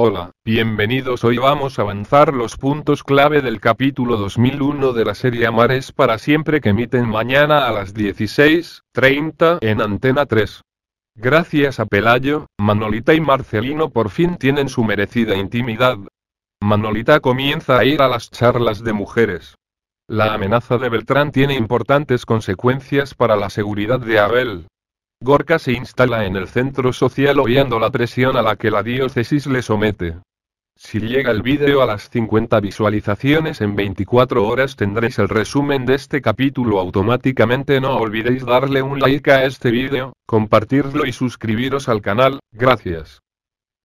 Hola, bienvenidos. Hoy vamos a avanzar los puntos clave del capítulo 2001 de la serie Amares para siempre que emiten mañana a las 16.30 en Antena 3. Gracias a Pelayo, Manolita y Marcelino por fin tienen su merecida intimidad. Manolita comienza a ir a las charlas de mujeres. La amenaza de Beltrán tiene importantes consecuencias para la seguridad de Abel, Gorka se instala en el centro social obviando la presión a la que la diócesis le somete. Si llega el vídeo a las 50 visualizaciones en 24 horas tendréis el resumen de este capítulo automáticamente. No olvidéis darle un like a este vídeo, compartirlo y suscribiros al canal, gracias.